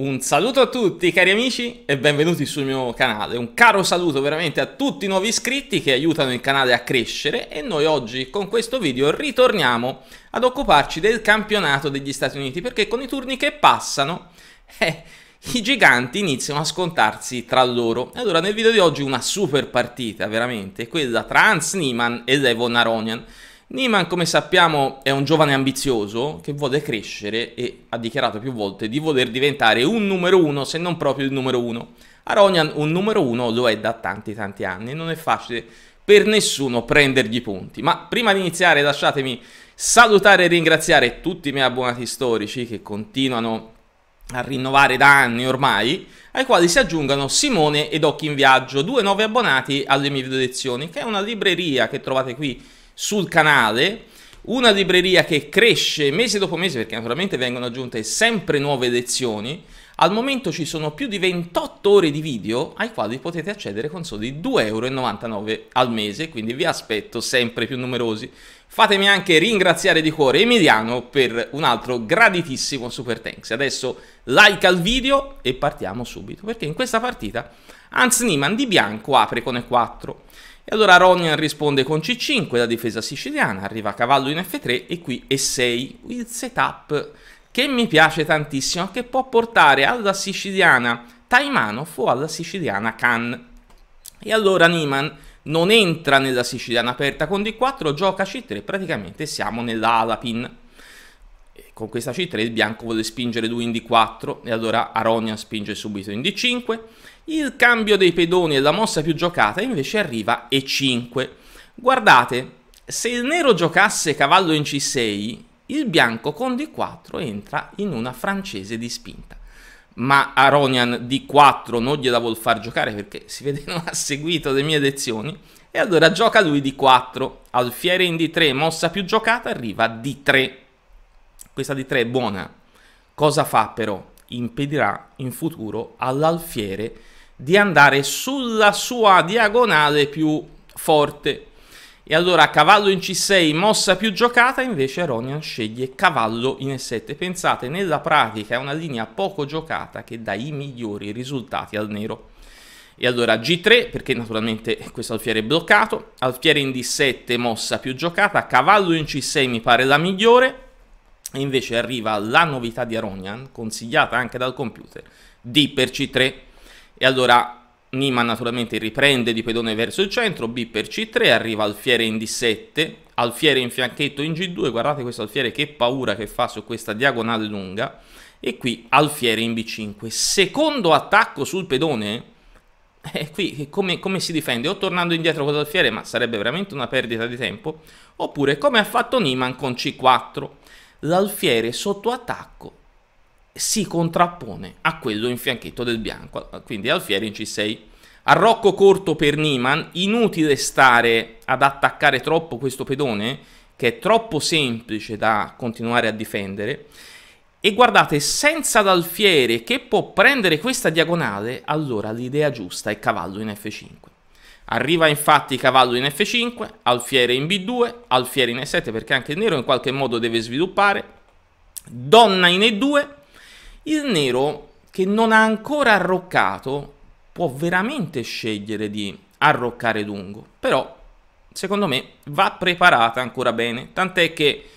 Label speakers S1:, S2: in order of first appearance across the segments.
S1: Un saluto a tutti cari amici e benvenuti sul mio canale, un caro saluto veramente a tutti i nuovi iscritti che aiutano il canale a crescere e noi oggi con questo video ritorniamo ad occuparci del campionato degli Stati Uniti perché con i turni che passano eh, i giganti iniziano a scontarsi tra loro. Allora nel video di oggi una super partita veramente, quella tra Hans Niemann e Levon Aronian Neiman, come sappiamo, è un giovane ambizioso che vuole crescere e ha dichiarato più volte di voler diventare un numero uno, se non proprio il numero uno. Aronian un numero uno lo è da tanti tanti anni, e non è facile per nessuno prendergli punti. Ma prima di iniziare lasciatemi salutare e ringraziare tutti i miei abbonati storici che continuano a rinnovare da anni ormai, ai quali si aggiungano Simone ed Occhi in Viaggio, due nuovi abbonati alle mie lezioni, che è una libreria che trovate qui sul canale, una libreria che cresce mese dopo mese perché naturalmente vengono aggiunte sempre nuove lezioni. Al momento ci sono più di 28 ore di video ai quali potete accedere con soli 2,99€ al mese, quindi vi aspetto sempre più numerosi. Fatemi anche ringraziare di cuore Emiliano per un altro graditissimo super thanks. Adesso like al video e partiamo subito perché in questa partita Hans Niemann di bianco apre con E4. E allora Ronian risponde con C5, la difesa siciliana, arriva a cavallo in F3 e qui E6, il setup che mi piace tantissimo, che può portare alla siciliana Taimanov o alla siciliana Khan. E allora Niman non entra nella siciliana aperta con D4, gioca C3, praticamente siamo nell'Alapin. Con questa C3 il bianco vuole spingere 2 in D4 e allora Aronian spinge subito in D5 il cambio dei pedoni e la mossa più giocata, invece arriva E5. Guardate, se il nero giocasse cavallo in C6, il bianco con D4 entra in una francese di spinta. Ma Aronian D4 non gliela vuol far giocare perché si vede non ha seguito le mie lezioni. E allora gioca lui D4. Alfiere in D3, mossa più giocata, arriva D3. Questa D3 è buona. Cosa fa però? Impedirà in futuro all'alfiere di di andare sulla sua diagonale più forte. E allora cavallo in C6, mossa più giocata, invece Ronian sceglie cavallo in E7. Pensate, nella pratica è una linea poco giocata che dà i migliori risultati al nero. E allora G3, perché naturalmente questo alfiere è bloccato, alfiere in D7, mossa più giocata, cavallo in C6 mi pare la migliore, e invece arriva la novità di Aronian, consigliata anche dal computer, D per C3 e allora Nima naturalmente riprende di pedone verso il centro, B per C3, arriva Alfiere in D7, Alfiere in fianchetto in G2, guardate questo Alfiere che paura che fa su questa diagonale lunga, e qui Alfiere in B5. Secondo attacco sul pedone, e eh, qui come, come, si difende? O tornando indietro con l'alfiere, ma sarebbe veramente una perdita di tempo, oppure come ha fatto Niman con C4, l'alfiere sotto attacco si contrappone a quello in fianchetto del bianco. Quindi alfiere in C6. Arrocco corto per Niman, inutile stare ad attaccare troppo questo pedone, che è troppo semplice da continuare a difendere. E guardate, senza l'alfiere che può prendere questa diagonale, allora l'idea giusta è cavallo in F5. Arriva infatti cavallo in F5, alfiere in B2, alfiere in E7 perché anche il nero in qualche modo deve sviluppare, donna in E2, il nero che non ha ancora arroccato può veramente scegliere di arroccare lungo, però secondo me va preparata ancora bene, tant'è che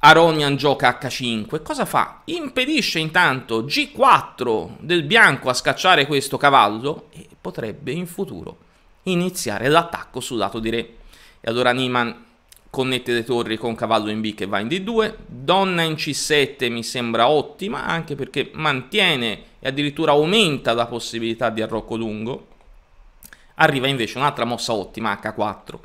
S1: Aronian gioca H5, cosa fa? Impedisce intanto G4 del bianco a scacciare questo cavallo e potrebbe in futuro iniziare l'attacco sul lato di re. E allora Niman connette le torri con cavallo in B che va in D2, donna in C7 mi sembra ottima anche perché mantiene e addirittura aumenta la possibilità di arrocco lungo, arriva invece un'altra mossa ottima H4,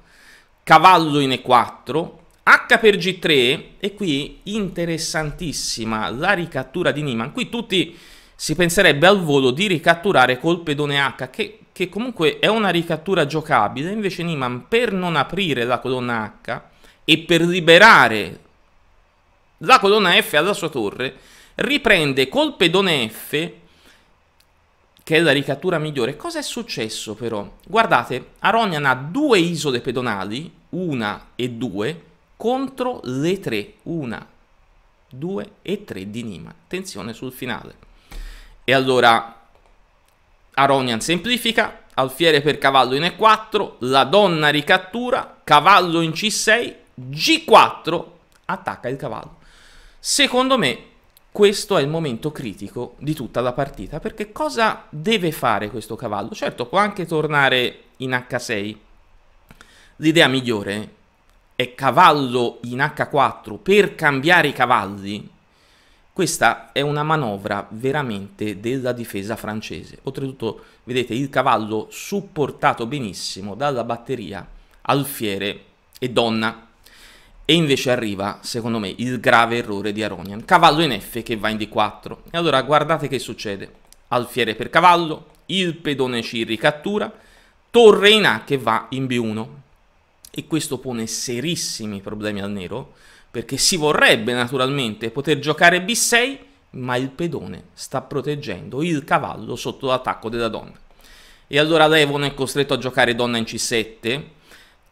S1: cavallo in E4, H per G3 e qui interessantissima la ricattura di Niman, qui tutti si penserebbe al volo di ricatturare col pedone H che che comunque è una ricattura giocabile, invece Niman per non aprire la colonna H e per liberare la colonna F alla sua torre riprende col pedone F che è la ricattura migliore. Cosa è successo però? Guardate, Aronian ha due isole pedonali, una e due, contro le tre, una, due e tre di Nima. Attenzione sul finale. E allora Aronian semplifica, alfiere per cavallo in E4, la donna ricattura, cavallo in C6, G4 attacca il cavallo. Secondo me questo è il momento critico di tutta la partita, perché cosa deve fare questo cavallo? Certo, può anche tornare in H6. L'idea migliore è cavallo in H4 per cambiare i cavalli. Questa è una manovra veramente della difesa francese. Oltretutto, vedete, il cavallo supportato benissimo dalla batteria alfiere e donna. E invece arriva, secondo me, il grave errore di Aronian. Cavallo in F che va in D4. E allora guardate che succede. Alfiere per cavallo, il pedone ci ricattura, torre in A che va in B1. E questo pone serissimi problemi al nero, perché si vorrebbe naturalmente poter giocare B6, ma il pedone sta proteggendo il cavallo sotto l'attacco della donna. E allora Levon è costretto a giocare donna in C7,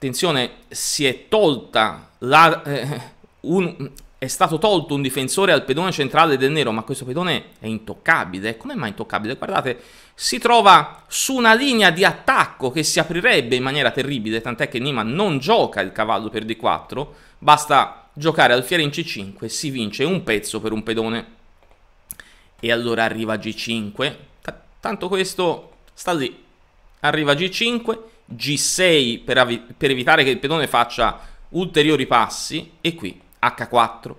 S1: attenzione, si è tolta la, eh, un, è stato tolto un difensore al pedone centrale del nero, ma questo pedone è intoccabile. Come mai intoccabile? Guardate, si trova su una linea di attacco che si aprirebbe in maniera terribile, tant'è che Nima non gioca il cavallo per D4, basta giocare alfiere in C5 si vince un pezzo per un pedone. E allora arriva G5, tanto questo sta lì, arriva G5 G6 per, per evitare che il pedone faccia ulteriori passi e qui H4.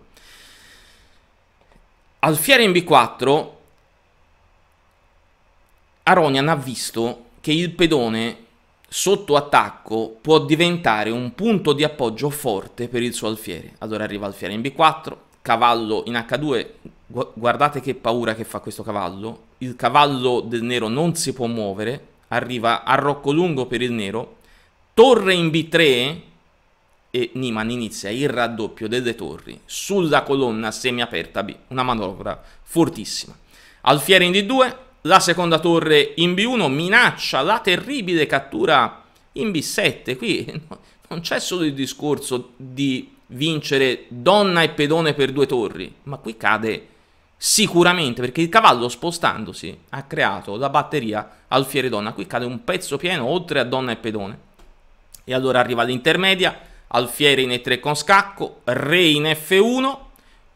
S1: Alfiere in B4 Aronian ha visto che il pedone sotto attacco può diventare un punto di appoggio forte per il suo alfiere. Allora arriva alfiere in B4, cavallo in H2, guardate che paura che fa questo cavallo, il cavallo del nero non si può muovere, arriva a Rocco Lungo per il nero, torre in B3 e Niman inizia il raddoppio delle torri sulla colonna semiaperta B, una manovra fortissima. Alfiere in D2, la seconda torre in B1 minaccia la terribile cattura in B7, qui non c'è solo il discorso di vincere donna e pedone per due torri, ma qui cade Sicuramente, perché il cavallo spostandosi ha creato la batteria alfiere donna. Qui cade un pezzo pieno oltre a donna e pedone. E allora arriva l'intermedia, alfiere in E3 con scacco, re in F1.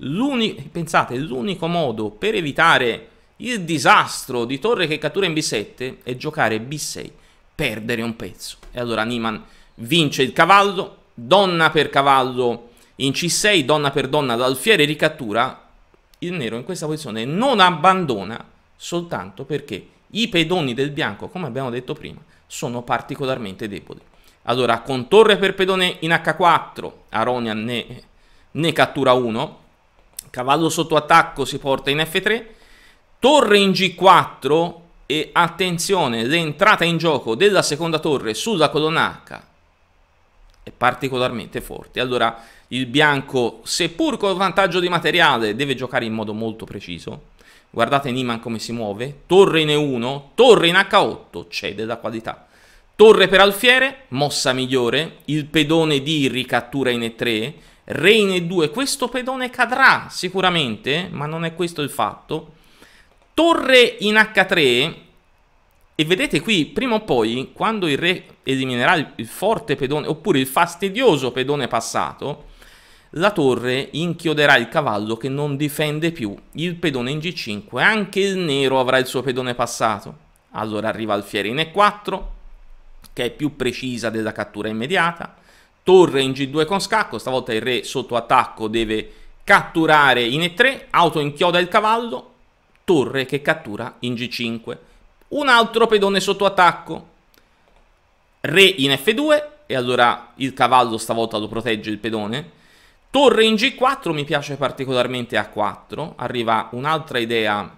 S1: L'uni- pensate, l'unico modo per evitare il disastro di torre che cattura in B7 è giocare B6, perdere un pezzo. E allora Niman vince il cavallo, donna per cavallo in C6, donna per donna l'alfiere ricattura il nero in questa posizione non abbandona soltanto perché i pedoni del bianco, come abbiamo detto prima, sono particolarmente deboli. Allora, con torre per pedone in H4, Aronian ne, ne cattura 1, cavallo sotto attacco si porta in F3, torre in G4 e attenzione, l'entrata in gioco della seconda torre sulla colonna H particolarmente forte. Allora il bianco, seppur con vantaggio di materiale, deve giocare in modo molto preciso. Guardate Niman come si muove, torre in E1, torre in H8, cede la qualità. Torre per alfiere, mossa migliore, il pedone di ricattura in E3, re in E2, questo pedone cadrà sicuramente, ma non è questo il fatto. Torre in H3, e vedete qui, prima o poi, quando il re eliminerà il forte pedone, oppure il fastidioso pedone passato, la torre inchioderà il cavallo che non difende più il pedone in G5. Anche il nero avrà il suo pedone passato. Allora arriva alfiere in E4, che è più precisa della cattura immediata. Torre in G2 con scacco, stavolta il re sotto attacco deve catturare in E3, auto inchioda il cavallo, torre che cattura in G5 un altro pedone sotto attacco. Re in F2 e allora il cavallo stavolta lo protegge il pedone. Torre in G4 mi piace particolarmente A4, arriva un'altra idea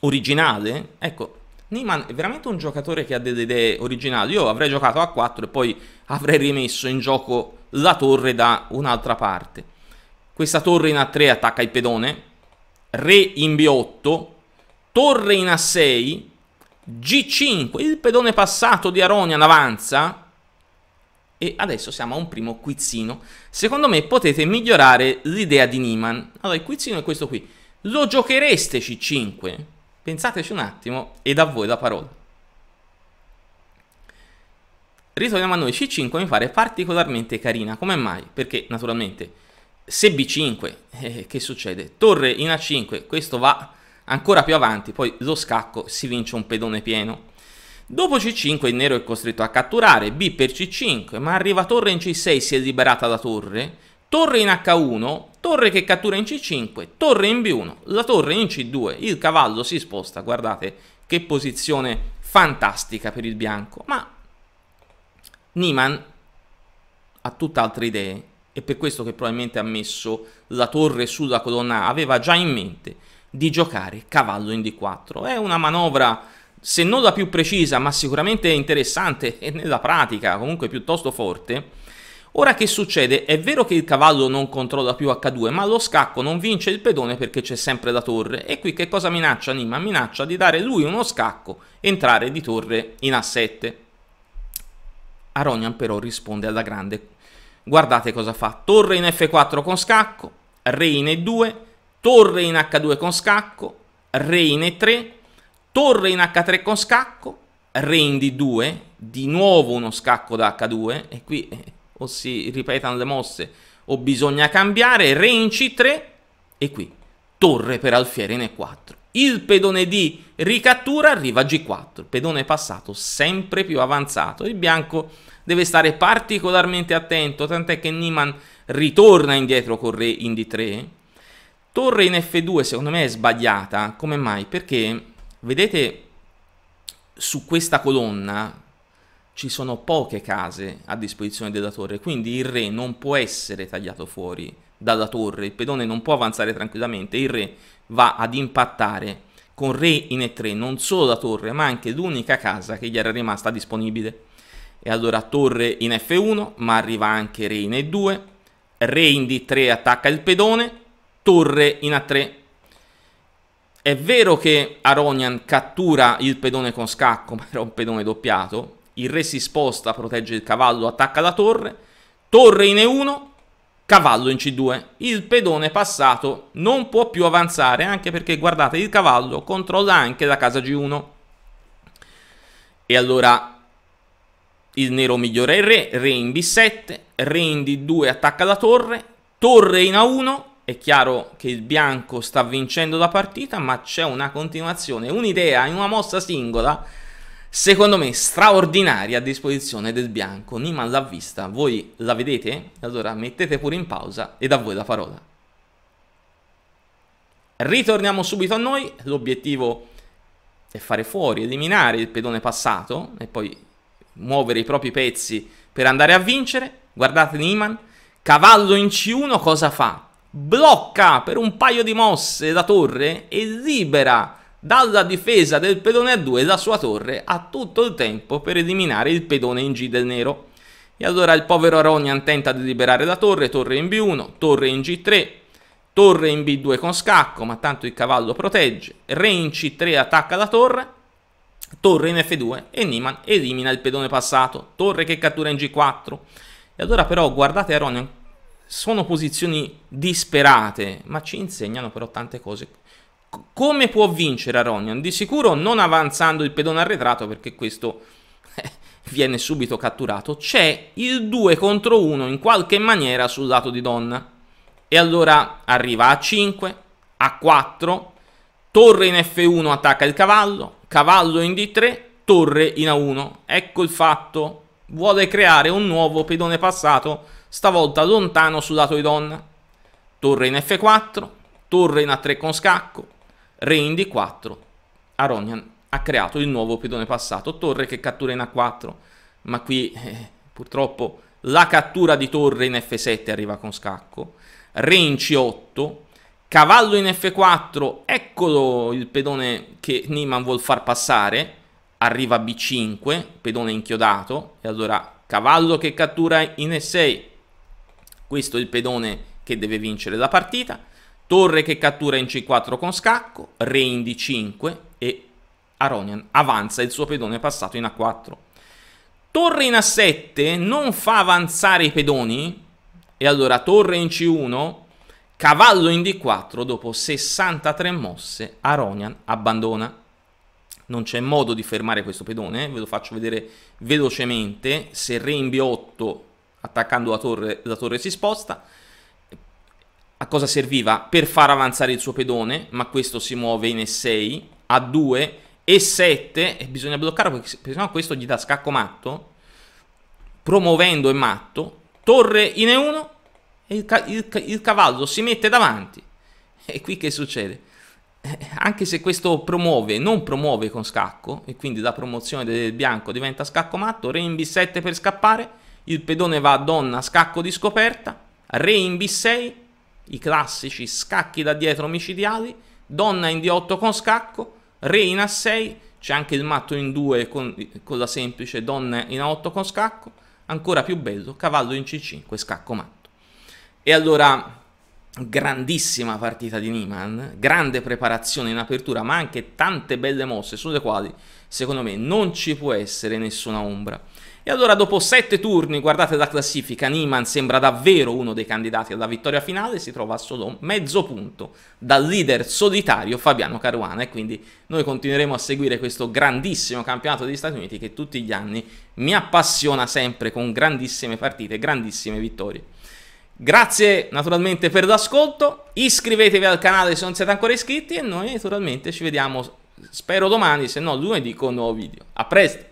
S1: originale. Ecco, Neyman è veramente un giocatore che ha delle idee originali. Io avrei giocato A4 e poi avrei rimesso in gioco la torre da un'altra parte. Questa torre in A3 attacca il pedone, re in B8, torre in A6, G5, il pedone passato di Aronian avanza. E adesso siamo a un primo quizzino. Secondo me potete migliorare l'idea di Niman. Allora, il quizzino è questo qui. Lo giochereste C5? Pensateci un attimo e da voi la parola. Ritorniamo a noi, C5 mi pare particolarmente carina, come mai? Perché naturalmente se B5, eh, che succede? Torre in A5, questo va Ancora più avanti, poi lo scacco si vince un pedone pieno. Dopo C5 il nero è costretto a catturare, B per C5, ma arriva torre in C6, si è liberata da torre, torre in H1, torre che cattura in C5, torre in B1, la torre in C2, il cavallo si sposta, guardate che posizione fantastica per il bianco, ma Niemann ha tutt'altre idee, e per questo che probabilmente ha messo la torre sulla colonna A, aveva già in mente di giocare cavallo in D4. È una manovra, se non la più precisa, ma sicuramente interessante e nella pratica comunque piuttosto forte. Ora che succede? È vero che il cavallo non controlla più H2, ma lo scacco non vince il pedone perché c'è sempre la torre. E qui che cosa minaccia Nima? Minaccia di dare lui uno scacco, entrare di torre in A7. Aronian però risponde alla grande. Guardate cosa fa. Torre in F4 con scacco, re in E2, torre in H2 con scacco, re in E3, torre in H3 con scacco, re in D2, di nuovo uno scacco da H2 e qui eh, o si ripetano le mosse o bisogna cambiare, re in C3 e qui torre per alfiere in E4. Il pedone D ricattura, arriva a G4, pedone passato sempre più avanzato, il bianco deve stare particolarmente attento, tant'è che Niman ritorna indietro con re in D3 Torre in F2 secondo me è sbagliata, come mai? Perché vedete su questa colonna ci sono poche case a disposizione della torre, quindi il re non può essere tagliato fuori dalla torre, il pedone non può avanzare tranquillamente, il re va ad impattare con re in E3 non solo la torre ma anche l'unica casa che gli era rimasta disponibile. E allora torre in F1 ma arriva anche re in E2, re in D3 attacca il pedone, torre in A3. È vero che Aronian cattura il pedone con scacco, ma era un pedone doppiato. Il re si sposta, protegge il cavallo, attacca la torre. Torre in E1, cavallo in C2. Il pedone passato non può più avanzare, anche perché, guardate, il cavallo controlla anche la casa G1. E allora il nero migliora il re, re in B7, re in D2 attacca la torre, torre in A1, è chiaro che il bianco sta vincendo la partita, ma c'è una continuazione, un'idea in una mossa singola, secondo me straordinaria a disposizione del bianco. Niman l'ha vista, voi la vedete? Allora mettete pure in pausa e da voi la parola. Ritorniamo subito a noi, l'obiettivo è fare fuori, eliminare il pedone passato e poi muovere i propri pezzi per andare a vincere. Guardate Niman, cavallo in C1 cosa fa? blocca per un paio di mosse la torre e libera dalla difesa del pedone a 2 la sua torre ha tutto il tempo per eliminare il pedone in G del nero. E allora il povero Aronian tenta di liberare la torre, torre in B1, torre in G3, torre in B2 con scacco, ma tanto il cavallo protegge, re in C3 attacca la torre, torre in F2 e Niman elimina il pedone passato, torre che cattura in G4. E allora però guardate Aronian sono posizioni disperate, ma ci insegnano però tante cose. C- come può vincere Aronian? Di sicuro non avanzando il pedone arretrato perché questo eh, viene subito catturato. C'è il 2 contro 1 in qualche maniera sul lato di Donna. E allora arriva a 5, a 4, torre in F1 attacca il cavallo, cavallo in D3, torre in A1. Ecco il fatto, vuole creare un nuovo pedone passato stavolta lontano sul lato di donna. Torre in F4, torre in A3 con scacco, re in D4. Aronian ha creato il nuovo pedone passato, torre che cattura in A4, ma qui eh, purtroppo la cattura di torre in F7 arriva con scacco, re in C8, cavallo in F4, eccolo il pedone che Niman vuol far passare, arriva B5, pedone inchiodato, e allora cavallo che cattura in E6, questo è il pedone che deve vincere la partita. Torre che cattura in C4 con scacco, re in D5 e Aronian avanza il suo pedone passato in A4. Torre in A7 non fa avanzare i pedoni e allora torre in C1, cavallo in D4 dopo 63 mosse Aronian abbandona. Non c'è modo di fermare questo pedone, ve lo faccio vedere velocemente, se re in B8 attaccando la torre, la torre si sposta. A cosa serviva? Per far avanzare il suo pedone, ma questo si muove in E6, A2, E7, e bisogna bloccarlo perché sennò questo gli dà scacco matto, promuovendo è matto, torre in E1 e il, il, il cavallo si mette davanti. E qui che succede? Eh, anche se questo promuove, non promuove con scacco, e quindi la promozione del bianco diventa scacco matto, re in b7 per scappare, il pedone va a donna, scacco di scoperta, re in b6, i classici scacchi da dietro micidiali, donna in d8 con scacco, re in a6, c'è anche il matto in 2 con, con, la semplice donna in a8 con scacco, ancora più bello, cavallo in c5, scacco matto. E allora, grandissima partita di Niman, grande preparazione in apertura, ma anche tante belle mosse sulle quali, secondo me, non ci può essere nessuna ombra. E allora dopo sette turni, guardate la classifica, Niman sembra davvero uno dei candidati alla vittoria finale, si trova a solo mezzo punto dal leader solitario Fabiano Caruana e quindi noi continueremo a seguire questo grandissimo campionato degli Stati Uniti che tutti gli anni mi appassiona sempre con grandissime partite, grandissime vittorie. Grazie naturalmente per l'ascolto, iscrivetevi al canale se non siete ancora iscritti e noi naturalmente ci vediamo spero domani, se no lunedì con un nuovo video. A presto!